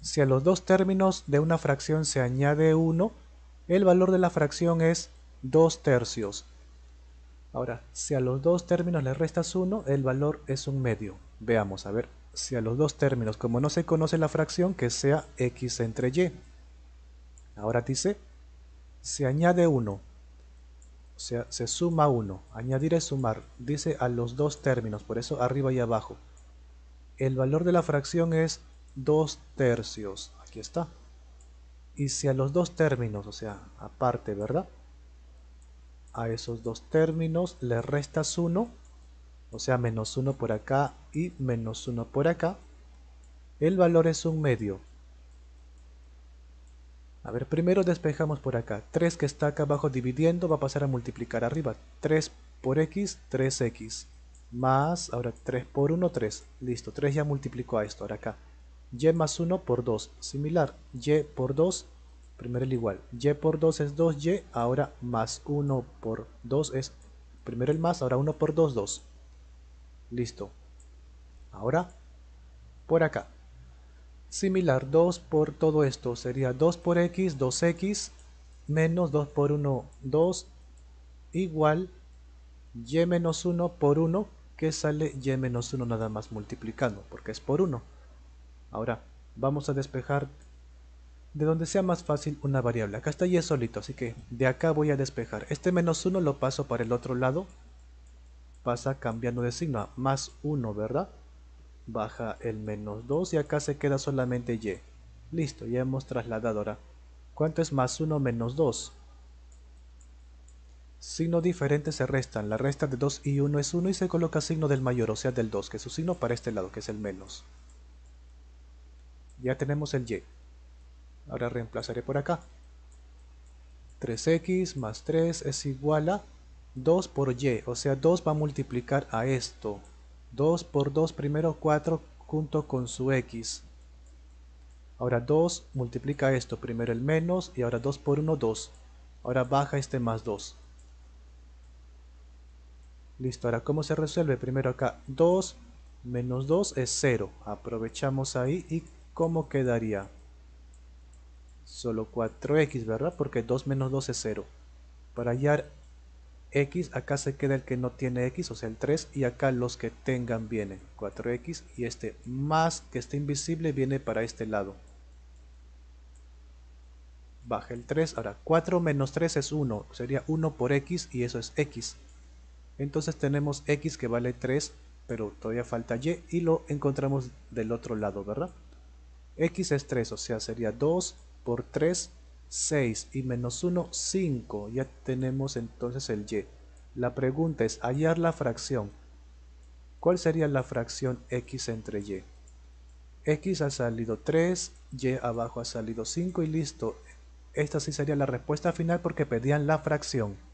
Si a los dos términos de una fracción se añade 1, el valor de la fracción es 2 tercios. Ahora, si a los dos términos le restas 1, el valor es un medio. Veamos, a ver, si a los dos términos, como no se conoce la fracción, que sea x entre y. Ahora dice, se añade 1, o sea, se suma 1, añadir es sumar, dice a los dos términos, por eso arriba y abajo. El valor de la fracción es 2 tercios. Aquí está. Y si a los dos términos, o sea, aparte, ¿verdad? A esos dos términos le restas 1, o sea, menos 1 por acá y menos 1 por acá. El valor es un medio. A ver, primero despejamos por acá. 3 que está acá abajo dividiendo va a pasar a multiplicar arriba. 3 por x, 3x. Más, ahora 3 por 1, 3. Listo, 3 ya multiplicó a esto, ahora acá y más 1 por 2, similar, y por 2, primero el igual, y por 2 es 2y, ahora más 1 por 2 es, primero el más, ahora 1 por 2, 2. Listo. Ahora, por acá. Similar, 2 por todo esto sería 2 por x, 2x, menos 2 por 1, 2, igual y menos 1 por 1, que sale y menos 1 nada más multiplicando, porque es por 1. Ahora, vamos a despejar de donde sea más fácil una variable. Acá está y es solito, así que de acá voy a despejar. Este menos 1 lo paso para el otro lado. Pasa cambiando de signo a más 1, ¿verdad? Baja el menos 2 y acá se queda solamente y. Listo, ya hemos trasladado ahora. ¿Cuánto es más 1 menos 2? Signos diferente se restan. La resta de 2 y 1 es 1 y se coloca signo del mayor, o sea del 2, que es su signo para este lado, que es el menos. Ya tenemos el y. Ahora reemplazaré por acá. 3x más 3 es igual a 2 por y. O sea, 2 va a multiplicar a esto. 2 por 2 primero 4 junto con su x. Ahora 2 multiplica esto. Primero el menos y ahora 2 por 1, 2. Ahora baja este más 2. Listo, ahora ¿cómo se resuelve? Primero acá 2 menos 2 es 0. Aprovechamos ahí y ¿Cómo quedaría? Solo 4x, ¿verdad? Porque 2 menos 2 es 0. Para hallar x, acá se queda el que no tiene x, o sea el 3, y acá los que tengan vienen. 4x y este más que está invisible viene para este lado. Baja el 3, ahora 4 menos 3 es 1, sería 1 por x y eso es x. Entonces tenemos x que vale 3, pero todavía falta y y lo encontramos del otro lado, ¿verdad? X es 3, o sea, sería 2 por 3, 6 y menos 1, 5. Ya tenemos entonces el Y. La pregunta es hallar la fracción. ¿Cuál sería la fracción X entre Y? X ha salido 3, Y abajo ha salido 5 y listo. Esta sí sería la respuesta final porque pedían la fracción.